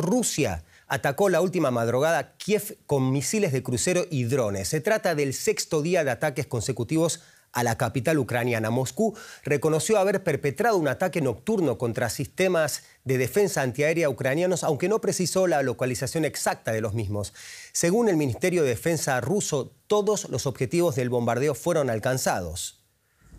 Rusia atacó la última madrugada Kiev con misiles de crucero y drones. Se trata del sexto día de ataques consecutivos a la capital ucraniana. Moscú reconoció haber perpetrado un ataque nocturno contra sistemas de defensa antiaérea ucranianos, aunque no precisó la localización exacta de los mismos. Según el Ministerio de Defensa ruso, todos los objetivos del bombardeo fueron alcanzados.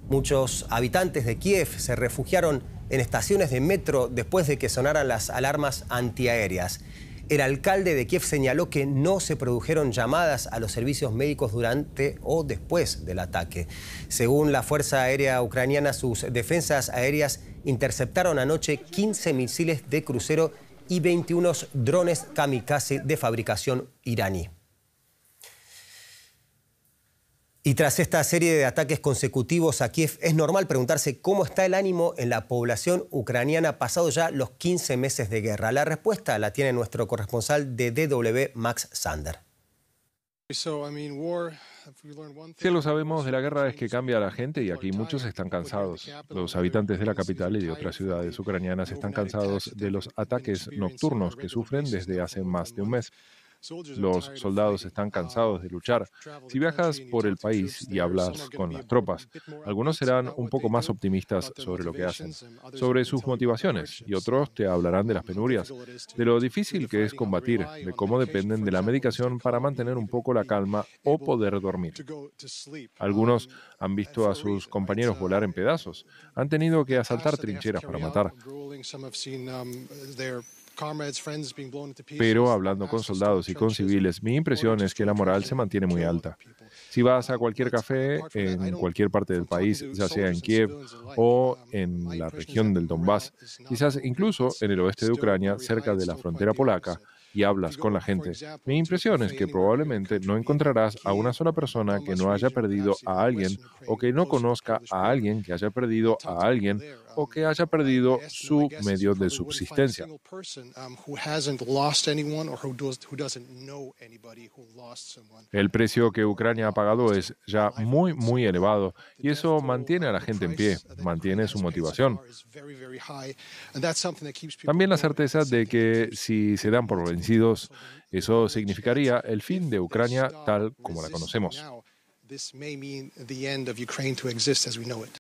Muchos habitantes de Kiev se refugiaron en estaciones de metro después de que sonaran las alarmas antiaéreas. El alcalde de Kiev señaló que no se produjeron llamadas a los servicios médicos durante o después del ataque. Según la Fuerza Aérea Ucraniana, sus defensas aéreas interceptaron anoche 15 misiles de crucero y 21 drones kamikaze de fabricación iraní. Y tras esta serie de ataques consecutivos a Kiev, es normal preguntarse cómo está el ánimo en la población ucraniana pasado ya los 15 meses de guerra. La respuesta la tiene nuestro corresponsal de DW, Max Sander. Si lo sabemos de la guerra es que cambia a la gente y aquí muchos están cansados. Los habitantes de la capital y de otras ciudades ucranianas están cansados de los ataques nocturnos que sufren desde hace más de un mes. Los soldados están um, cansados de luchar. Si viajas por el país y hablas con las tropas, algunos serán un poco más optimistas sobre lo que hacen, sobre sus motivaciones, y otros te hablarán de las penurias, de lo difícil que es combatir, de cómo dependen de la medicación para mantener un poco la calma o poder dormir. Algunos um, han visto a sus compañeros uh, volar en pedazos, han tenido que asaltar trincheras para matar. Pero hablando con soldados y con civiles, mi impresión es que la moral se mantiene muy alta. Si vas a cualquier café en cualquier parte del país, ya sea en Kiev o um, en la región del Donbass, quizás incluso en el oeste de Ucrania, cerca de la frontera polaca, y hablas con la gente. Mi impresión es que probablemente no encontrarás a una sola persona que no haya perdido a alguien o que no conozca a alguien que haya perdido a alguien o que haya perdido su medio de subsistencia. El precio que Ucrania ha pagado es ya muy, muy elevado y eso mantiene a la gente en pie, mantiene su motivación. También la certeza de que si se dan por vencidos, eso significaría el fin de Ucrania tal como la conocemos.